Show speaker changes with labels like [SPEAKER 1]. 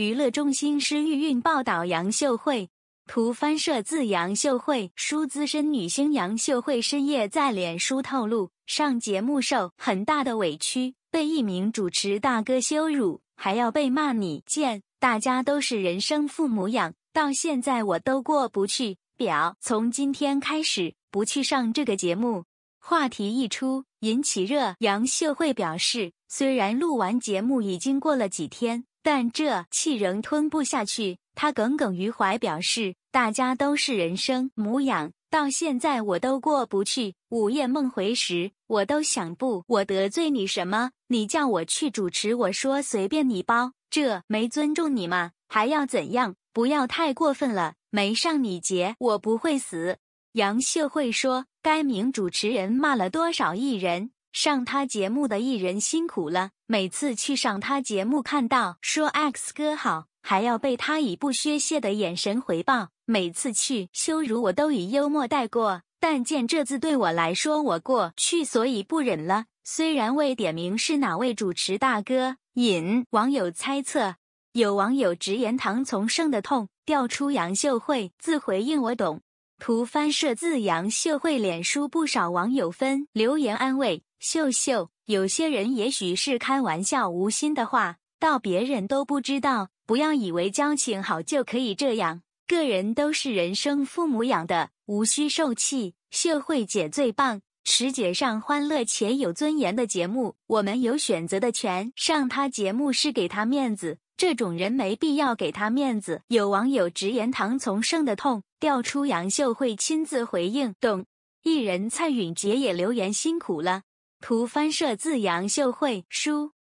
[SPEAKER 1] 娱乐中心施玉韵报道：杨秀慧。图翻摄自杨秀慧，书。资深女星杨秀慧深夜在脸书透露，上节目受很大的委屈，被一名主持大哥羞辱，还要被骂你贱。大家都是人生父母养，到现在我都过不去。表从今天开始不去上这个节目。话题一出引起热，杨秀慧表示，虽然录完节目已经过了几天。但这气仍吞不下去，他耿耿于怀，表示大家都是人生模样，到现在我都过不去。午夜梦回时，我都想不，我得罪你什么？你叫我去主持，我说随便你包，这没尊重你吗？还要怎样？不要太过分了，没上你节，我不会死。杨秀慧说，该名主持人骂了多少艺人？上他节目的艺人辛苦了，每次去上他节目，看到说 X 哥好，还要被他以不削谢的眼神回报。每次去羞辱我都以幽默带过，但见这次对我来说，我过去所以不忍了。虽然未点名是哪位主持大哥，引网友猜测。有网友直言唐从胜的痛，调出杨秀惠自回应我懂。图翻社自杨秀慧脸书，不少网友分留言安慰秀秀。有些人也许是开玩笑，无心的话，到别人都不知道。不要以为交情好就可以这样。个人都是人生父母养的，无需受气。秀慧姐最棒，持姐上欢乐且有尊严的节目，我们有选择的权。上她节目是给她面子，这种人没必要给她面子。有网友直言唐从圣的痛。调出杨秀慧亲自回应，懂。艺人蔡允杰也留言辛苦了。图翻摄自杨秀慧书。